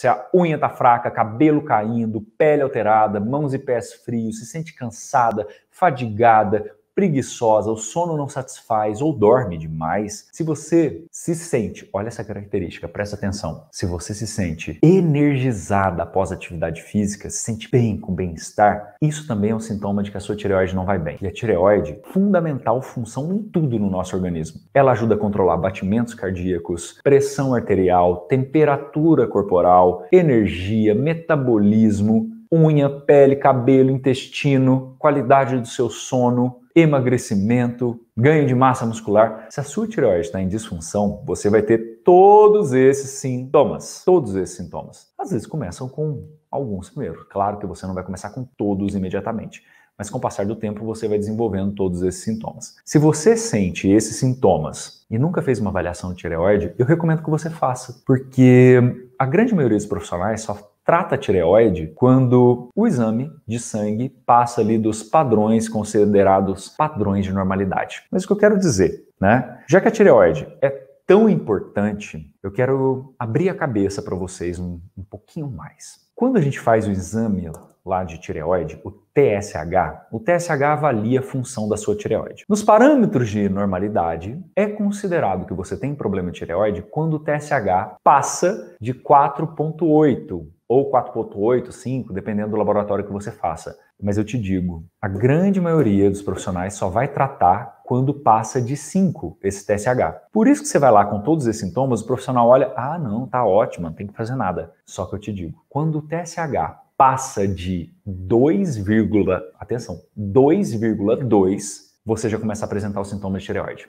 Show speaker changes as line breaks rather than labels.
se a unha tá fraca, cabelo caindo, pele alterada, mãos e pés frios, se sente cansada, fadigada, preguiçosa, o sono não satisfaz ou dorme demais, se você se sente, olha essa característica, presta atenção, se você se sente energizada após atividade física, se sente bem, com bem-estar, isso também é um sintoma de que a sua tireoide não vai bem. E a tireoide, fundamental função em tudo no nosso organismo. Ela ajuda a controlar batimentos cardíacos, pressão arterial, temperatura corporal, energia, metabolismo, unha, pele, cabelo, intestino, qualidade do seu sono, emagrecimento, ganho de massa muscular. Se a sua tireoide está em disfunção, você vai ter todos esses sintomas. Todos esses sintomas. Às vezes começam com alguns primeiro. Claro que você não vai começar com todos imediatamente mas com o passar do tempo você vai desenvolvendo todos esses sintomas. Se você sente esses sintomas e nunca fez uma avaliação de tireoide, eu recomendo que você faça, porque a grande maioria dos profissionais só trata a tireoide quando o exame de sangue passa ali dos padrões considerados padrões de normalidade. Mas o que eu quero dizer, né? Já que a tireoide é tão importante, eu quero abrir a cabeça para vocês um, um, pouquinho mais. Quando a gente faz o exame lá de tireoide, o TSH, o TSH avalia a função da sua tireoide. Nos parâmetros de normalidade, é considerado que você tem problema de tireoide quando o TSH passa de 4.8 ou 4.8, 5, dependendo do laboratório que você faça. Mas eu te digo, a grande maioria dos profissionais só vai tratar quando passa de 5 esse TSH. Por isso que você vai lá com todos esses sintomas, o profissional olha, ah, não, tá ótimo, não tem que fazer nada. Só que eu te digo, quando o TSH passa de 2, atenção, 2,2, você já começa a apresentar os sintomas de tireoide.